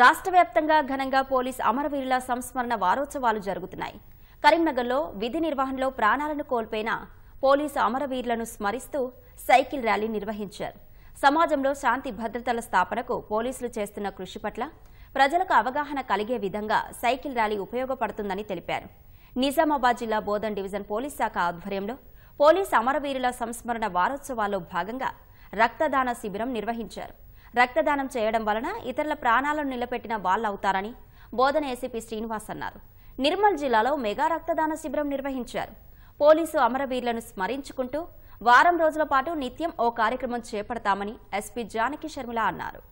రాష్ట్ర వ్యాప్తంగా ఘనంగా పోలీస్ అమరవీరుల సంస్మరణ వారోత్సవాలు జరుగుతున్నాయి కరీంనగర్లో విధి నిర్వహణలో ప్రాణాలను కోల్పోయిన పోలీసు అమరవీరులను స్మరిస్తూ సైకిల్ ర్యాలీ నిర్వహించారు సమాజంలో శాంతి భద్రతల స్థాపనకు పోలీసులు చేస్తున్న కృషి పట్ల ప్రజలకు అవగాహన కలిగే విధంగా సైకిల్ ర్యాలీ ఉపయోగపడుతుందని తెలిపారు నిజామాబాద్ జిల్లా బోధన్ డివిజన్ పోలీస్ శాఖ ఆధ్వర్యంలో పోలీస్ అమరవీరుల సంస్మరణ వారోత్సవాల్లో భాగంగా రక్తదాన శిబిరం నిర్వహించారు రక్తదానం చేయడం వలన ఇతరుల ప్రాణాలను నిలబెట్టిన వాళ్లవుతారని బోధన ఏసీపీ శ్రీనివాస్ అన్నారు నిర్మల్ జిల్లాలో మెగా రక్తదాన శిబిరం నిర్వహించారు పోలీసు అమరవీరులను స్మరించుకుంటూ వారం రోజుల పాటు నిత్యం ఓ కార్యక్రమం చేపడతామని ఎస్పీ జానకి షర్మిల అన్నారు